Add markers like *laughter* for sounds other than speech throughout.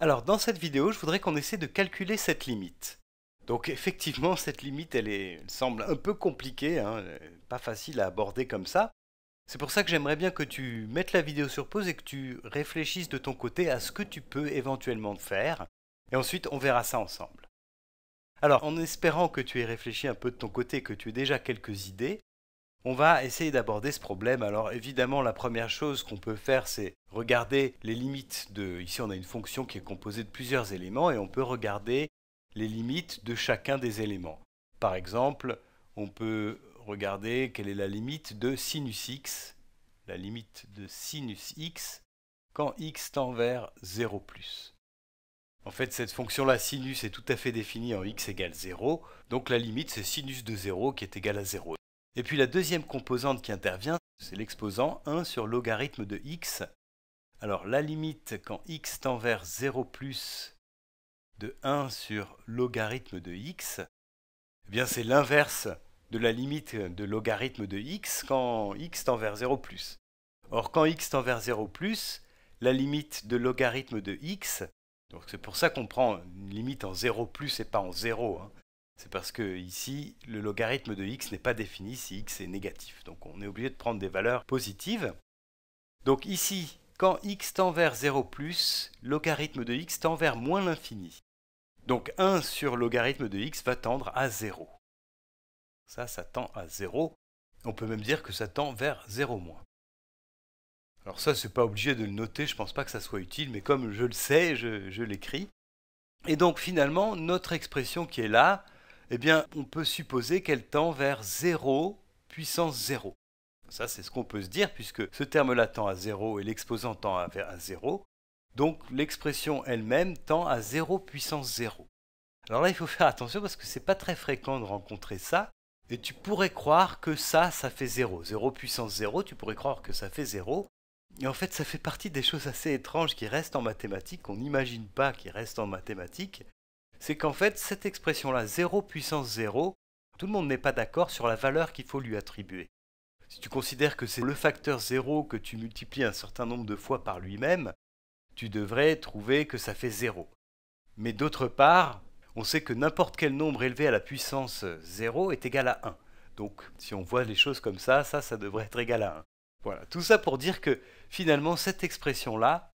Alors dans cette vidéo, je voudrais qu'on essaie de calculer cette limite. Donc effectivement, cette limite, elle, est, semble un peu compliquée, hein, euh, pas facile à aborder comme ça. C'est pour ça que j'aimerais bien que tu mettes la vidéo sur pause et que tu réfléchisses de ton côté à ce que tu peux éventuellement faire. Et ensuite, on verra ça ensemble. Alors, en espérant que tu aies réfléchi un peu de ton côté, que tu aies déjà quelques idées, on va essayer d'aborder ce problème. Alors évidemment, la première chose qu'on peut faire, c'est regarder les limites de... Ici, on a une fonction qui est composée de plusieurs éléments et on peut regarder les limites de chacun des éléments. Par exemple, on peut regarder quelle est la limite de sinus x, la limite de sinus x quand x tend vers 0 ⁇ en fait, cette fonction-là, sinus, est tout à fait définie en x égale 0, donc la limite, c'est sinus de 0 qui est égal à 0. Et puis la deuxième composante qui intervient, c'est l'exposant 1 sur logarithme de x. Alors la limite quand x tend vers 0 plus de 1 sur logarithme de x, eh bien c'est l'inverse de la limite de logarithme de x quand x tend vers 0 plus. Or quand x tend vers 0 plus, la limite de logarithme de x, donc c'est pour ça qu'on prend une limite en 0 plus et pas en 0, c'est parce que ici, le logarithme de x n'est pas défini si x est négatif. Donc on est obligé de prendre des valeurs positives. Donc ici, quand x tend vers 0 logarithme de x tend vers moins l'infini. Donc 1 sur logarithme de x va tendre à 0. Ça, ça tend à 0. On peut même dire que ça tend vers 0 moins. Alors ça, n'est pas obligé de le noter, je pense pas que ça soit utile, mais comme je le sais, je l'écris. Et donc finalement, notre expression qui est là, eh bien, on peut supposer qu'elle tend vers 0 puissance 0. Ça, c'est ce qu'on peut se dire, puisque ce terme-là tend à 0 et l'exposant tend à, 0. Donc, l'expression elle-même tend à 0 puissance 0. Alors là, il faut faire attention parce que c'est pas très fréquent de rencontrer ça. Et tu pourrais croire que ça, ça fait 0. 0 puissance 0, tu pourrais croire que ça fait 0. Et en fait, ça fait partie des choses assez étranges qui restent en mathématiques, qu'on n'imagine pas qui restent en mathématiques c'est qu'en fait, cette expression-là, 0 puissance 0, tout le monde n'est pas d'accord sur la valeur qu'il faut lui attribuer. Si tu considères que c'est le facteur 0 que tu multiplies un certain nombre de fois par lui-même, tu devrais trouver que ça fait 0. Mais d'autre part, on sait que n'importe quel nombre élevé à la puissance 0 est égal à 1. Donc si on voit les choses comme ça, ça, ça devrait être égal à 1. Voilà, tout ça pour dire que finalement cette expression-là,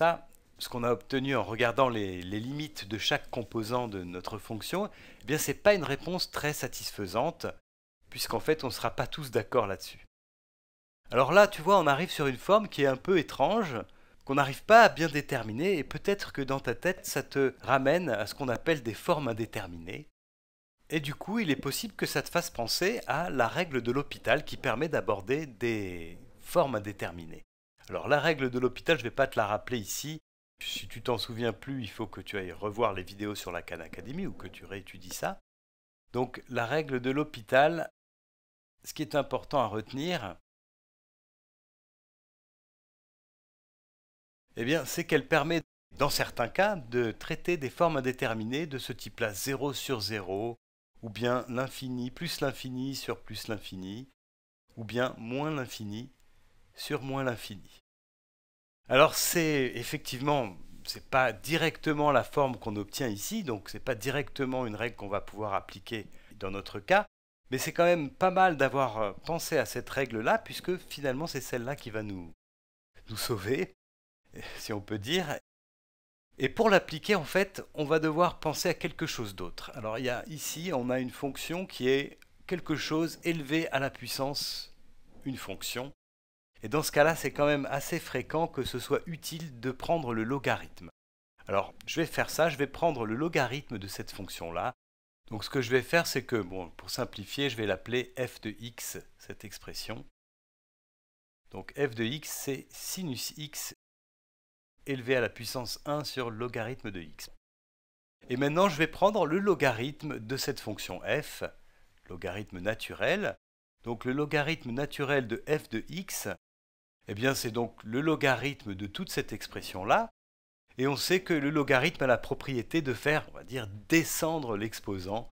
ça, ce qu'on a obtenu en regardant les, limites de chaque composant de notre fonction, eh bien c'est pas une réponse très satisfaisante, puisqu'en fait on ne sera pas tous d'accord là-dessus. Alors là, tu vois, on arrive sur une forme qui est un peu étrange, qu'on n'arrive pas à bien déterminer, et peut-être que dans ta tête, ça te ramène à ce qu'on appelle des formes indéterminées. Et du coup, il est possible que ça te fasse penser à la règle de l'hôpital qui permet d'aborder des formes indéterminées. Alors la règle de l'hôpital, je ne vais pas te la rappeler ici, si tu t'en souviens plus, il faut que tu ailles revoir les vidéos sur la Khan Academy ou que tu réétudies ça. Donc la règle de l'hôpital, ce qui est important à retenir, eh bien, c'est qu'elle permet, dans certains cas, de traiter des formes indéterminées de ce type-là, 0 sur 0, ou bien l'infini plus l'infini sur plus l'infini, ou bien moins l'infini sur moins l'infini. Alors c'est effectivement, n'est pas directement la forme qu'on obtient ici, donc c'est pas directement une règle qu'on va pouvoir appliquer dans notre cas, mais c'est quand même pas mal d'avoir euh, pensé à cette règle-là, puisque finalement c'est celle-là qui va nous, nous sauver, *laughs* si on peut dire. Et pour l'appliquer, en fait, on va devoir penser à quelque chose d'autre. Alors il y a, ici, on a une fonction qui est quelque chose élevé à la puissance une fonction. Et dans ce cas-là, c'est quand même assez fréquent que ce soit utile de prendre le logarithme. Alors, je vais faire ça, je vais prendre le logarithme de cette fonction-là. Donc ce que je vais faire, c'est que, bon, pour simplifier, je vais l'appeler f de x, cette expression. Donc f de x, c'est sinus x élevé à la puissance 1 sur le logarithme de x. Et maintenant, je vais prendre le logarithme de cette fonction f, logarithme naturel. Donc le logarithme naturel de f de x, eh bien, c'est donc le logarithme de toute cette expression-là, et on sait que le logarithme a la propriété de faire, on va dire, descendre l'exposant.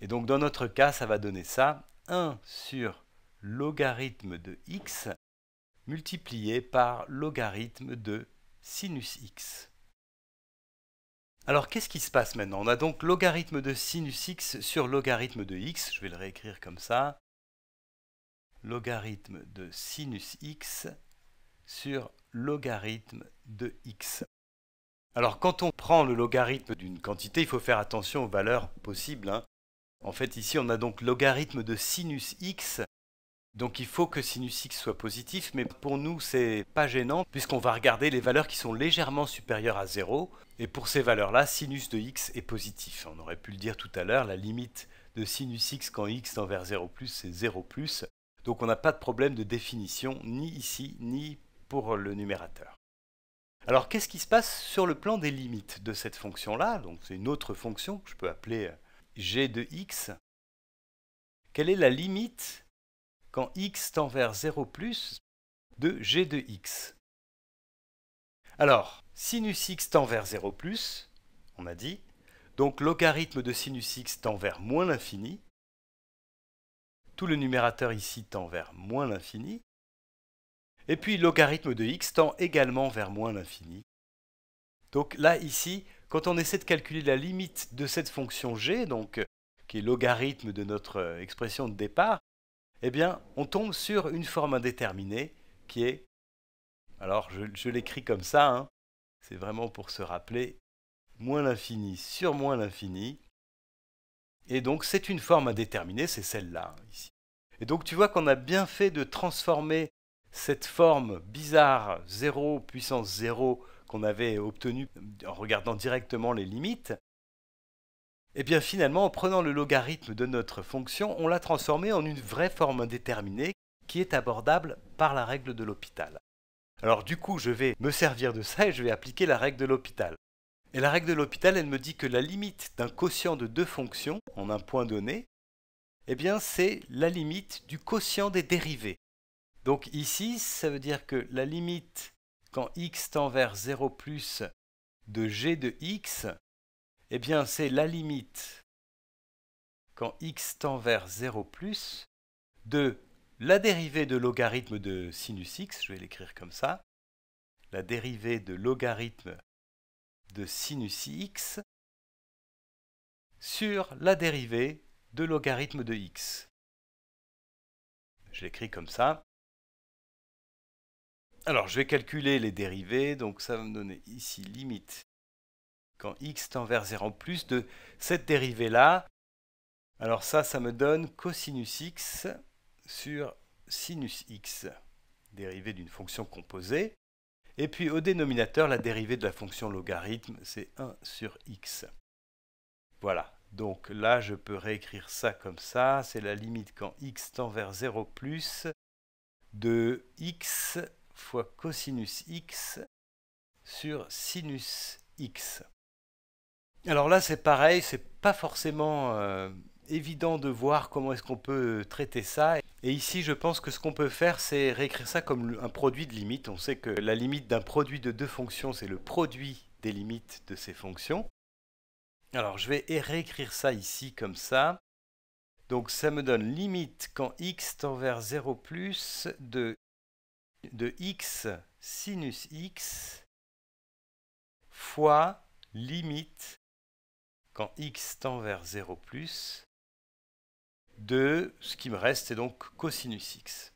Et donc, dans notre cas, ça va donner ça, 1 sur logarithme de x multiplié par logarithme de sinus x. Alors qu'est-ce qui se passe maintenant On a donc logarithme de sinus x sur logarithme de x, je vais le réécrire comme ça, logarithme de sinus x sur logarithme de x. Alors quand on prend le logarithme d'une quantité, il faut faire attention aux valeurs possibles. Hein. En fait ici on a donc logarithme de sinus x, donc il faut que sinus x soit positif, mais pour nous c'est pas gênant puisqu'on va regarder les valeurs qui sont légèrement supérieures à 0, et pour ces valeurs-là, sinus de x est positif. On aurait pu le dire tout à l'heure, la limite de sinus x quand x tend vers 0 ⁇ c'est 0 ⁇ donc on n'a pas de problème de définition, ni ici, ni pour le numérateur. Alors qu'est-ce qui se passe sur le plan des limites de cette fonction-là Donc c'est une autre fonction que je peux appeler euh, g de x. Quelle est la limite quand x tend vers 0 plus de g de x Alors, sinus x tend vers 0 plus, on a dit, donc logarithme de sinus x tend vers moins l'infini, tout le numérateur ici tend vers moins l'infini. Et puis logarithme de x tend également vers moins l'infini. Donc là, ici, quand on essaie de calculer la limite de cette fonction g, donc euh, qui est logarithme de notre euh, expression de départ, eh bien, on tombe sur une forme indéterminée qui est... Alors, je, l'écris comme ça, hein, c'est vraiment pour se rappeler, moins l'infini sur moins l'infini, et donc c'est une forme indéterminée, c'est celle-là, ici. Et donc tu vois qu'on a bien fait de transformer cette forme bizarre 0 puissance 0 qu'on avait obtenue en regardant directement les limites, et eh bien finalement en prenant le logarithme de notre fonction, on l'a transformée en une vraie forme indéterminée qui est abordable par la règle de l'hôpital. Alors du coup, je vais me servir de ça et je vais appliquer la règle de l'hôpital. Et la règle de l'hôpital, elle me dit que la limite d'un quotient de deux fonctions, en un point donné, eh bien c'est la limite du quotient des dérivés. Donc ici, ça veut dire que la limite quand x tend vers 0 plus de g de x, eh bien c'est la limite quand x tend vers 0 plus de la dérivée de logarithme de sinus x, je vais l'écrire comme ça, la dérivée de logarithme de sinus x sur la dérivée de logarithme de x. Je l'écris comme ça. Alors, je vais calculer les dérivées, donc ça va me donner ici limite quand x tend vers 0 plus de cette dérivée-là. Alors ça, ça me donne cosinus x sur sinus x, dérivée d'une fonction composée. Et puis au dénominateur, la dérivée de la fonction logarithme, c'est 1 sur x. Voilà, donc là je peux réécrire ça comme ça, c'est la limite quand x tend vers 0 plus de x fois cosinus x sur sinus x. Alors là c'est pareil, c'est pas forcément... Euh, évident de voir comment est-ce qu'on peut euh, traiter ça. Et ici, je pense que ce qu'on peut faire, c'est réécrire ça comme un produit de limite. On sait que la limite d'un produit de deux fonctions, c'est le produit des limites de ces fonctions. Alors, je vais réécrire ça ici comme ça. Donc, ça me donne limite quand x tend vers 0 plus de, de x sinus x fois limite quand x tend vers 0 plus ce qui me reste, c'est donc cosinus x.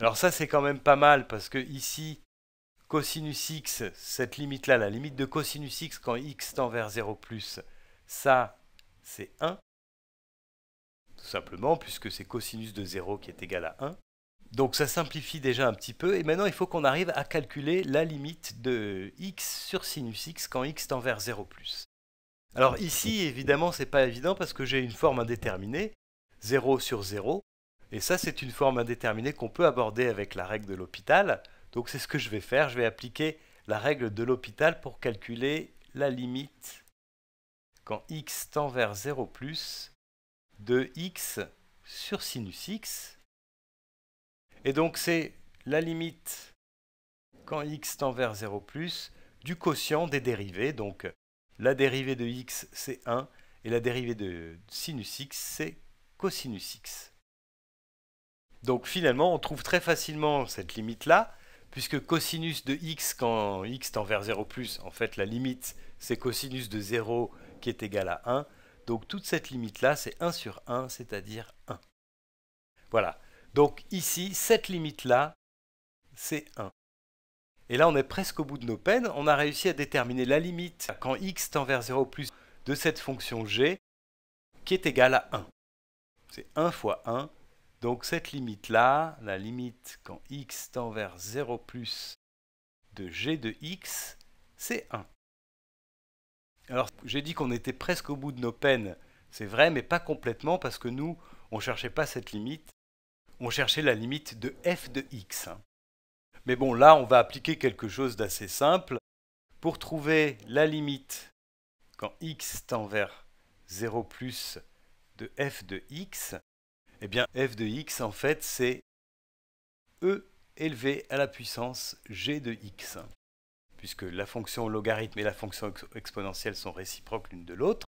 Alors ça, c'est quand même pas mal, parce que ici, cosinus x, cette limite-là, la limite de cosinus x quand x tend vers 0+, plus, ça, c'est 1. Tout simplement, puisque c'est cosinus de 0 qui est égal à 1. Donc ça simplifie déjà un petit peu, et maintenant il faut qu'on arrive à calculer la limite de x sur sinus x quand x tend vers 0+. plus. Alors ici, évidemment, ce n'est pas évident parce que j'ai une forme indéterminée, 0 sur 0, et ça c'est une forme indéterminée qu'on peut aborder avec la règle de l'hôpital. Donc c'est ce que je vais faire, je vais appliquer la règle de l'hôpital pour calculer la limite quand x tend vers 0 plus de x sur sinus x. Et donc c'est la limite quand x tend vers 0 plus du quotient des dérivés. donc la dérivée de x, c'est 1, et la dérivée de sinus x, c'est cosinus x. Donc finalement, on trouve très facilement cette limite-là, puisque cosinus de x, quand x tend vers 0 en fait, la limite, c'est cosinus de 0 qui est égal à 1. Donc toute cette limite-là, c'est 1 sur 1, c'est-à-dire 1. Voilà. Donc ici, cette limite-là, c'est 1. Et là, on est presque au bout de nos peines. On a réussi à déterminer la limite quand x tend vers 0 plus de cette fonction g qui est égale à 1. C'est 1 fois 1. Donc cette limite-là, la limite quand x tend vers 0 plus de g de x, c'est 1. Alors j'ai dit qu'on était presque au bout de nos peines. C'est vrai, mais pas complètement parce que nous, on ne cherchait pas cette limite. On cherchait la limite de f de x. Hein. Mais bon, là, on va appliquer quelque chose d'assez simple. Pour trouver la limite quand x tend vers 0 plus de f de x, eh bien f de x, en fait, c'est e élevé à la puissance g de x. Puisque la fonction logarithme et la fonction exponentielle sont réciproques l'une de l'autre,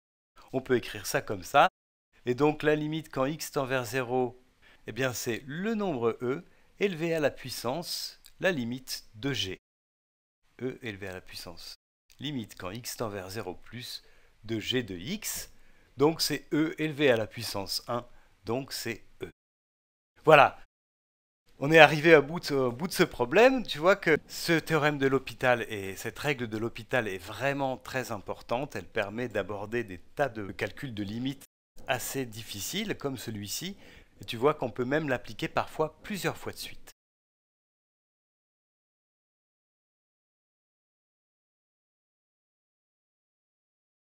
on peut écrire ça comme ça. Et donc la limite quand x tend vers 0, eh bien c'est le nombre e élevé à la puissance la limite de g, e élevé à la puissance, limite quand x tend vers 0 plus de g de x, donc c'est e élevé à la puissance 1, donc c'est e. Voilà, on est arrivé au bout de ce problème. Tu vois que ce théorème de l'hôpital et cette règle de l'hôpital est vraiment très importante. Elle permet d'aborder des tas de calculs de limites assez difficiles comme celui-ci. tu vois qu'on peut même l'appliquer parfois plusieurs fois de suite.